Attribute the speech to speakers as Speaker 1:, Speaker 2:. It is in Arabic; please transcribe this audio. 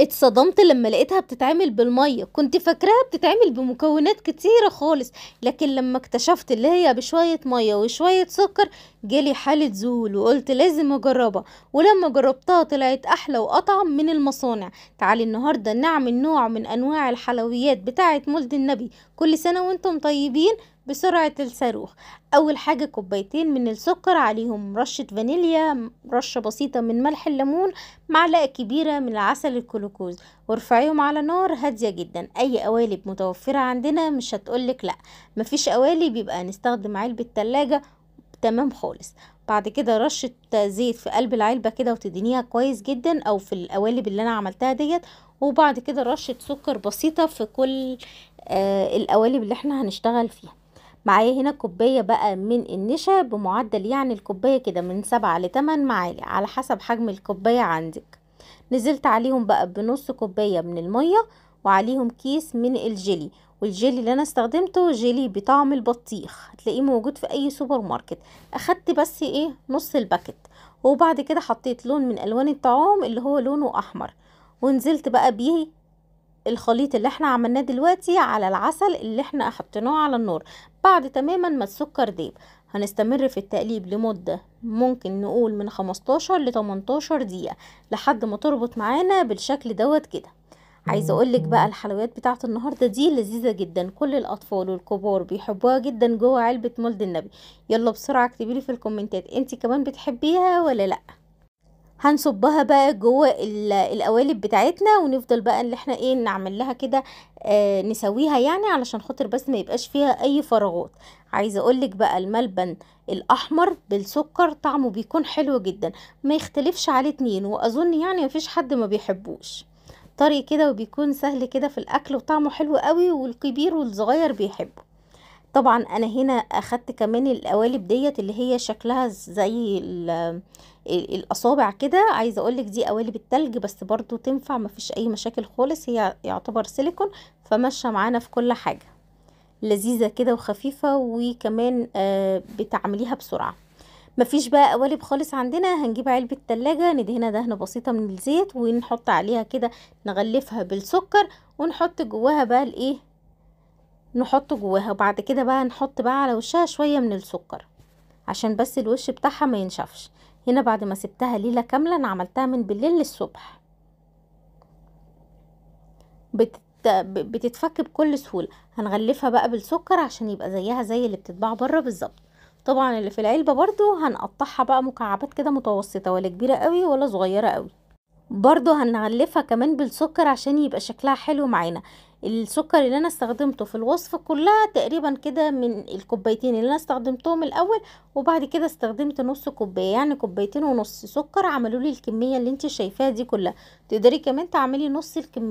Speaker 1: اتصدمت لما لقيتها بتتعمل بالمية كنت فاكراها بتتعمل بمكونات كتيرة خالص لكن لما اكتشفت اللي هي بشوية مية وشوية سكر جالي حالة زول وقلت لازم اجربها ولما جربتها طلعت احلى واطعم من المصانع تعالي النهاردة نعمل نوع من انواع الحلويات بتاعة مولد النبي كل سنة وانتم طيبين بسرعة الصاروخ أول حاجة كوبايتين من السكر عليهم رشة فانيليا رشة بسيطة من ملح الليمون معلقة كبيرة من العسل الكلوكوز وارفعيهم على نار هادية جدا أي قوالب متوفرة عندنا مش هتقولك لأ مفيش قوالب يبقى هنستخدم علبة تلاجة تمام خالص بعد كده رشة زيت في قلب العلبة كده وتدينيها كويس جدا أو في القوالب اللي أنا عملتها ديت وبعد كده رشة سكر بسيطة في كل آه القوالب اللي احنا هنشتغل فيها معايا هنا كوباية بقى من النشا بمعدل يعني الكوباية كده من سبعة لتمن معالي على حسب حجم الكوباية عندك نزلت عليهم بقى بنص كوباية من المية وعليهم كيس من الجيلي والجيلي اللي انا استخدمته جيلي بطعم البطيخ هتلاقيه موجود في اي سوبر ماركت اخدت بس ايه نص الباكت وبعد كده حطيت لون من الوان الطعام اللي هو لونه احمر ونزلت بقى بيه الخليط اللي احنا عملناه دلوقتي على العسل اللي احنا حطيناه على النار بعد تماما ما السكر ذاب هنستمر في التقليب لمدة ممكن نقول من 15 ل 18 دقيقة لحد ما تربط معانا بالشكل دوت كده عايزه اقول لك بقى الحلويات بتاعه النهارده دي لذيذه جدا كل الاطفال والكبار بيحبوها جدا جوه علبه مولد النبي يلا بسرعه اكتبي لي في الكومنتات انت كمان بتحبيها ولا لا هنصبها بقى جوه القوالب بتاعتنا ونفضل بقى اللي احنا ايه نعمل لها كده آه، نسويها يعني علشان خاطر بس ما يبقاش فيها اي فراغات عايزه اقولك بقى الملبن الاحمر بالسكر طعمه بيكون حلو جدا ما يختلفش على اتنين واظن يعني مفيش حد ما بيحبوش طري كده وبيكون سهل كده في الاكل وطعمه حلو قوي والكبير والصغير بيحبه طبعا انا هنا اخدت كمان القوالب ديت اللي هي شكلها زي الاصابع كده عايزه اقولك دي قوالب التلج بس برضو تنفع مفيش اي مشاكل خالص هي يعتبر سيليكون فماشيه معانا في كل حاجه لذيذه كده وخفيفه وكمان آه بتعمليها بسرعه مفيش بقى قوالب خالص عندنا هنجيب علبه تلاجة ندهنها دهنه بسيطه من الزيت ونحط عليها كده نغلفها بالسكر ونحط جواها بقى الايه نحط جواها وبعد كده بقى نحط بقى على وشها شوية من السكر عشان بس الوش بتاعها ما ينشفش هنا بعد ما سبتها ليلة كاملة انا عملتها من بالليل للصبح بتتفك بكل سهولة هنغلفها بقى بالسكر عشان يبقى زيها زي اللي بتتباع بره بالظبط طبعا اللي في العلبة برضو هنقطعها بقى مكعبات كده متوسطة ولا كبيرة قوي ولا صغيرة قوي برضو هنغلفها كمان بالسكر عشان يبقى شكلها حلو معانا السكر اللي انا استخدمته في الوصفة كلها تقريبا كده من الكوبايتين اللي انا استخدمتهم الاول وبعد كده استخدمت نص كوباية يعني كوبايتين ونص سكر عملوا لي الكمية اللي انت شايفاها دي كلها تقدري كمان تعملي نص الكمية